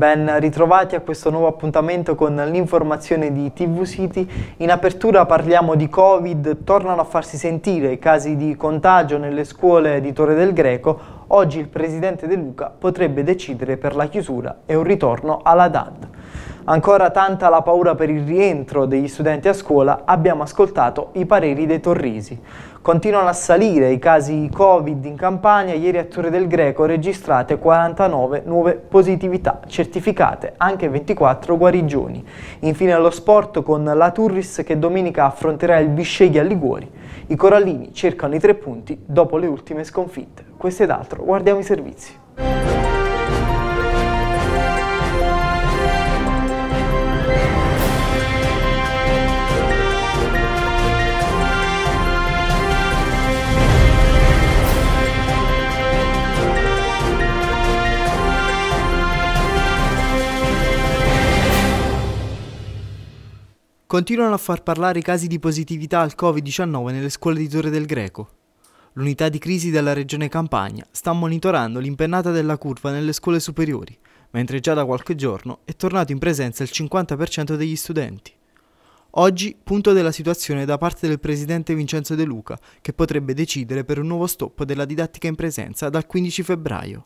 Ben ritrovati a questo nuovo appuntamento con l'informazione di TV City. In apertura parliamo di Covid, tornano a farsi sentire i casi di contagio nelle scuole di Torre del Greco. Oggi il presidente De Luca potrebbe decidere per la chiusura e un ritorno alla DAD. Ancora tanta la paura per il rientro degli studenti a scuola, abbiamo ascoltato i pareri dei torrisi. Continuano a salire i casi Covid in Campania, ieri a Torre del Greco registrate 49 nuove positività, certificate anche 24 guarigioni. Infine allo sport con la Turris che domenica affronterà il Bisceghi a Liguori. I corallini cercano i tre punti dopo le ultime sconfitte. Questo ed altro, guardiamo i servizi. Continuano a far parlare i casi di positività al Covid-19 nelle scuole di Torre del Greco. L'unità di crisi della regione Campania sta monitorando l'impennata della curva nelle scuole superiori, mentre già da qualche giorno è tornato in presenza il 50% degli studenti. Oggi punto della situazione da parte del presidente Vincenzo De Luca, che potrebbe decidere per un nuovo stop della didattica in presenza dal 15 febbraio.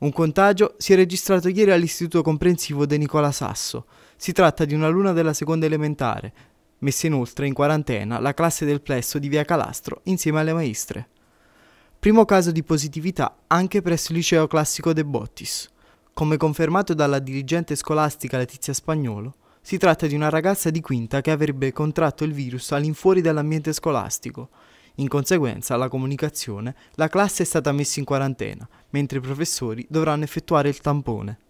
Un contagio si è registrato ieri all'Istituto Comprensivo De Nicola Sasso, si tratta di una alunna della seconda elementare, messa inoltre in quarantena la classe del plesso di via Calastro insieme alle maestre. Primo caso di positività anche presso il liceo classico De Bottis. Come confermato dalla dirigente scolastica Letizia Spagnolo, si tratta di una ragazza di quinta che avrebbe contratto il virus all'infuori dell'ambiente scolastico. In conseguenza alla comunicazione, la classe è stata messa in quarantena, mentre i professori dovranno effettuare il tampone.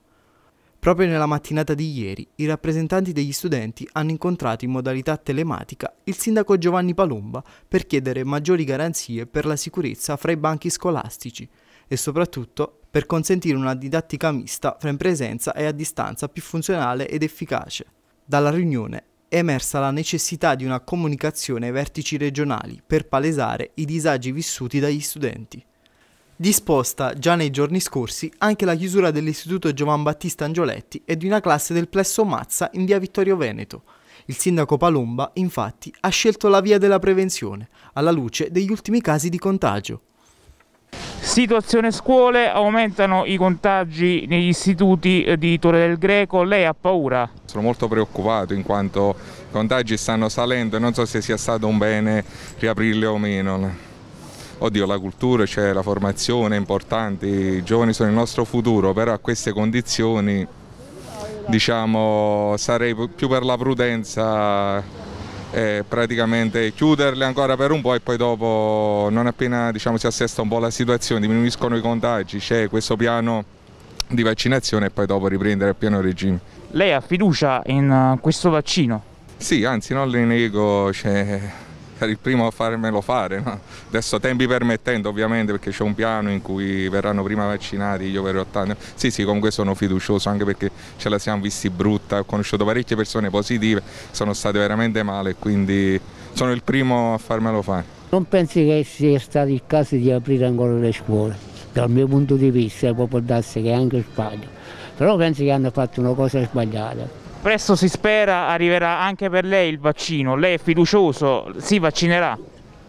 Proprio nella mattinata di ieri, i rappresentanti degli studenti hanno incontrato in modalità telematica il sindaco Giovanni Palomba per chiedere maggiori garanzie per la sicurezza fra i banchi scolastici e soprattutto per consentire una didattica mista fra in presenza e a distanza più funzionale ed efficace. Dalla riunione è emersa la necessità di una comunicazione ai vertici regionali per palesare i disagi vissuti dagli studenti disposta già nei giorni scorsi anche la chiusura dell'istituto Giovan Battista Angioletti e di una classe del plesso Mazza in via Vittorio Veneto. Il sindaco Palomba, infatti, ha scelto la via della prevenzione, alla luce degli ultimi casi di contagio. Situazione scuole, aumentano i contagi negli istituti eh, di Torre del Greco, lei ha paura? Sono molto preoccupato in quanto i contagi stanno salendo e non so se sia stato un bene riaprirli o meno oddio la cultura, cioè, la formazione è importante, i giovani sono il nostro futuro, però a queste condizioni diciamo, sarei più per la prudenza eh, praticamente chiuderle ancora per un po' e poi dopo non appena diciamo, si assesta un po' la situazione diminuiscono i contagi, c'è questo piano di vaccinazione e poi dopo riprendere a pieno regime. Lei ha fiducia in eh, questo vaccino? Sì, anzi non le nego, cioè, stato il primo a farmelo fare, no? adesso tempi permettendo ovviamente perché c'è un piano in cui verranno prima vaccinati gli over 80, sì sì comunque sono fiducioso anche perché ce la siamo visti brutta, ho conosciuto parecchie persone positive, sono state veramente male quindi sono il primo a farmelo fare. Non pensi che sia stato il caso di aprire ancora le scuole, dal mio punto di vista può darsi che anche sbaglio, però penso che hanno fatto una cosa sbagliata presto si spera arriverà anche per lei il vaccino, lei è fiducioso, si vaccinerà?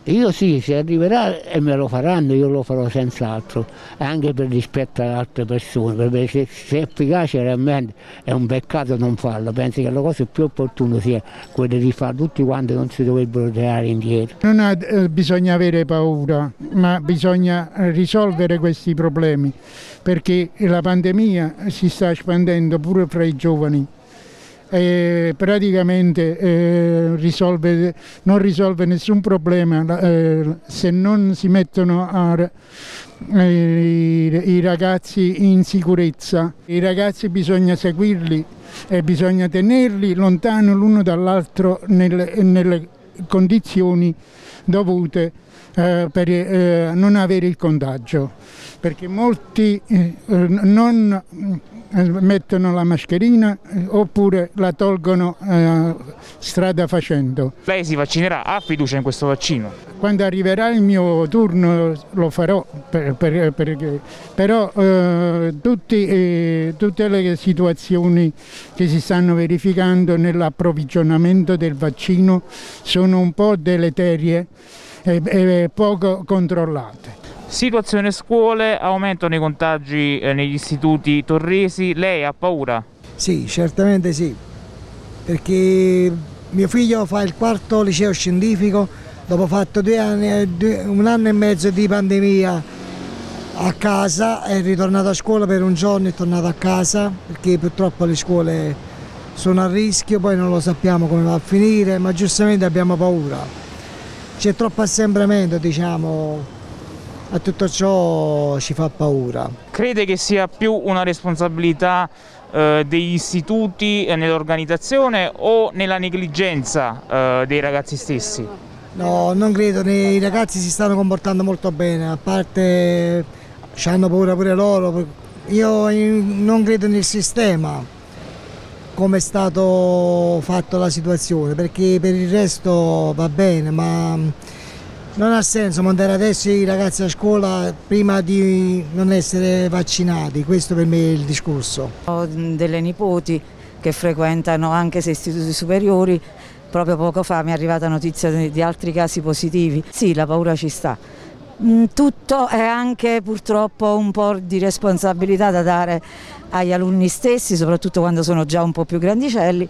Io sì, se arriverà e eh, me lo faranno, io lo farò senz'altro, anche per rispetto ad altre persone, perché se, se, è efficace realmente è un peccato non farlo, penso che la cosa più opportuna sia quella di fare tutti quanti non si dovrebbero tirare indietro. Non ha, eh, bisogna avere paura, ma bisogna risolvere questi problemi, perché la pandemia si sta espandendo pure fra i giovani e eh, praticamente eh, risolve, non risolve nessun problema eh, se non si mettono a, eh, i, i ragazzi in sicurezza. I ragazzi bisogna seguirli e bisogna tenerli lontano l'uno dall'altro nelle, nelle condizioni dovute eh, per eh, non avere il contagio, perché molti eh, eh non eh, mettono la mascherina eh, oppure la tolgono strada facendo. Lei si vaccinerà? Ha fiducia in questo vaccino? Quando arriverà il mio turno lo farò, per, per, perché, però tutti, tutte le situazioni che si stanno verificando nell'approvvigionamento del vaccino sono un po' deleterie e, e poco controllate. Situazione scuole, aumentano i contagi eh, negli istituti torresi, lei ha paura? Sì, certamente sì, perché mio figlio fa il quarto liceo scientifico dopo fatto due anni, un anno e mezzo di pandemia a casa, è ritornato a scuola per un giorno, e è tornato a casa perché purtroppo le scuole sono a rischio, poi non lo sappiamo come va a finire, ma giustamente abbiamo paura. C'è troppo assembramento, diciamo, a tutto ciò ci fa paura. Crede che sia più una responsabilità eh, degli istituti eh, nell'organizzazione o nella negligenza eh, dei ragazzi stessi? No, non credo, i ragazzi si stanno comportando molto bene, a parte eh, ci hanno paura pure loro, io eh, non credo nel sistema come è stata fatta la situazione perché per il resto va bene ma mm, non ha senso mandare adesso i ragazzi a scuola prima di non essere vaccinati, questo per me è il discorso. Ho mm, delle nipoti che frequentano anche se istituti superiori, proprio poco fa mi è arrivata notizia di altri casi positivi, sì la paura ci sta. Mm, tutto è anche purtroppo un po' di responsabilità da dare agli alunni stessi, soprattutto quando sono già un po' più grandicelli,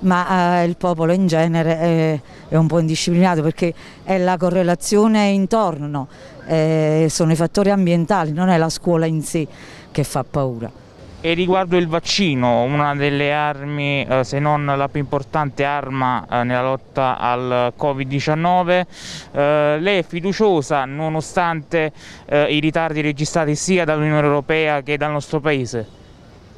ma eh, il popolo in genere è, è, un po' indisciplinato perché è la correlazione intorno, eh, sono i fattori ambientali, non è la scuola in sé che fa paura. E riguardo il vaccino, una delle armi, eh, se non la più importante arma eh, nella lotta al Covid-19, eh, lei è fiduciosa nonostante i ritardi registrati sia dall'Unione Europea che dal nostro Paese?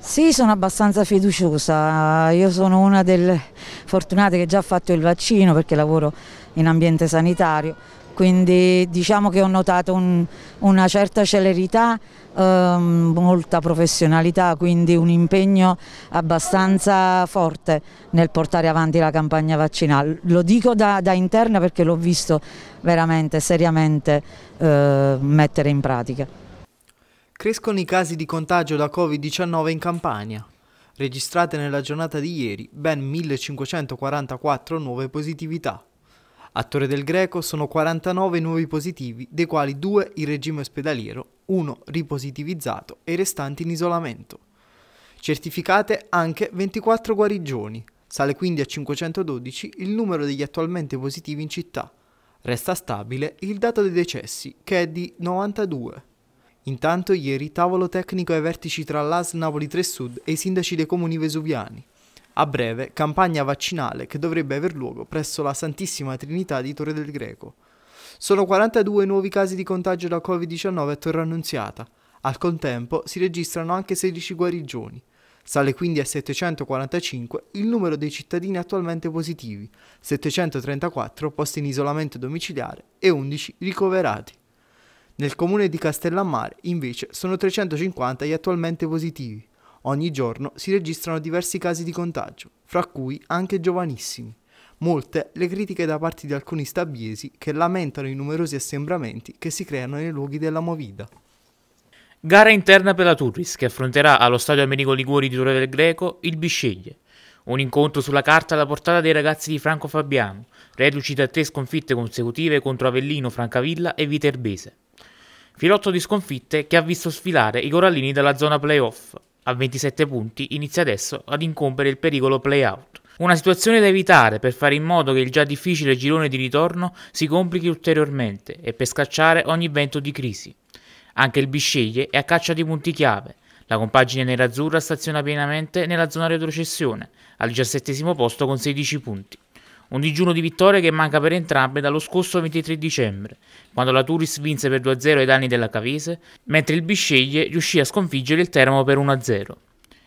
Sì, sono abbastanza fiduciosa. Io sono una delle fortunate che già ha fatto il vaccino perché lavoro in ambiente sanitario, quindi diciamo che ho notato un, una certa celerità ehm, molta professionalità, quindi un impegno abbastanza forte nel portare avanti la campagna vaccinale. Lo dico da, da interna perché l'ho visto veramente, seriamente eh, mettere in pratica. Crescono i casi di contagio da Covid-19 in Campania registrate nella giornata di ieri ben 1544 nuove positività. A Torre del Greco sono 49 nuovi positivi, dei quali due in regime ospedaliero, uno ripositivizzato e i restanti in isolamento. Certificate anche 24 guarigioni, sale quindi a 512 il numero degli attualmente positivi in città. Resta stabile il dato dei decessi, che è di 92. Intanto ieri tavolo tecnico ai vertici tra l'AS Napoli 3 Sud e i sindaci dei comuni vesuviani. A breve, campagna vaccinale che dovrebbe aver luogo presso la Santissima Trinità di Torre del Greco. Sono 42 nuovi casi di contagio da Covid-19 a Torre Annunziata. Al contempo si registrano anche 16 guarigioni. Sale quindi a 745 il numero dei cittadini attualmente positivi, 734 posti in isolamento domiciliare e 11 ricoverati. Nel comune di Castellammare, invece, sono 350 gli attualmente positivi, Ogni giorno si registrano diversi casi di contagio, fra cui anche giovanissimi. Molte le critiche da parte di alcuni stabiesi che lamentano i numerosi assembramenti che si creano nei luoghi della Movida. Gara interna per la Turris che affronterà allo stadio Amerigo Liguori di Torre del Greco il Bisceglie. Un incontro sulla carta alla portata dei ragazzi di Franco Fabiano, reduci da tre sconfitte consecutive contro Avellino, Francavilla e Viterbese. Filotto di sconfitte che ha visto sfilare i corallini dalla zona playoff, a 27 punti, inizia adesso ad incombere il pericolo play-out. Una situazione da evitare per fare in modo che il già difficile girone di ritorno si complichi ulteriormente e per scacciare ogni vento di crisi. Anche il Bisceglie è a caccia di punti chiave. La compagine nerazzurra staziona pienamente nella zona retrocessione, al 17 posto con 16 punti. Un digiuno di vittorie che manca per entrambe dallo scorso 23 dicembre, quando la Turis vinse per 2-0 ai danni della Cavese, mentre il Bisceglie riuscì a sconfiggere il Teramo per 1-0.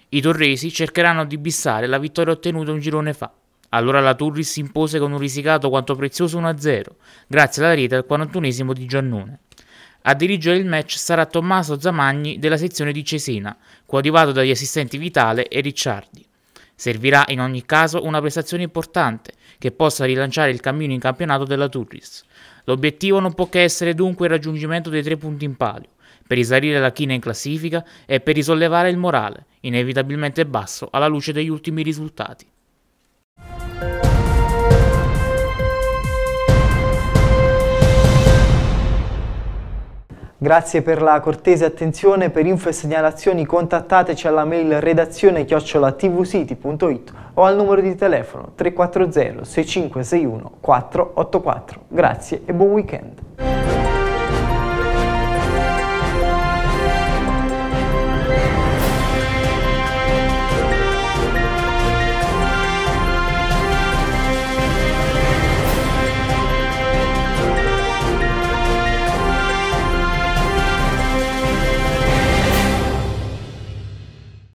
I torresi cercheranno di bissare la vittoria ottenuta un girone fa. Allora la Turris si impose con un risicato quanto prezioso 1-0, grazie alla rete al 41 di Giannone. A dirigere il match sarà Tommaso Zamagni della sezione di Cesena, coadiuvato dagli assistenti Vitale e Ricciardi. Servirà in ogni caso una prestazione importante che possa rilanciare il cammino in campionato della Turris. L'obiettivo non può che essere dunque il raggiungimento dei tre punti in palio, per risalire la china in classifica e per risollevare il morale, inevitabilmente basso alla luce degli ultimi risultati. Grazie per la cortese attenzione, per info e segnalazioni contattateci alla mail redazione chiocciolatvsiti.it o al numero di telefono 340 6561 484. Grazie e buon weekend!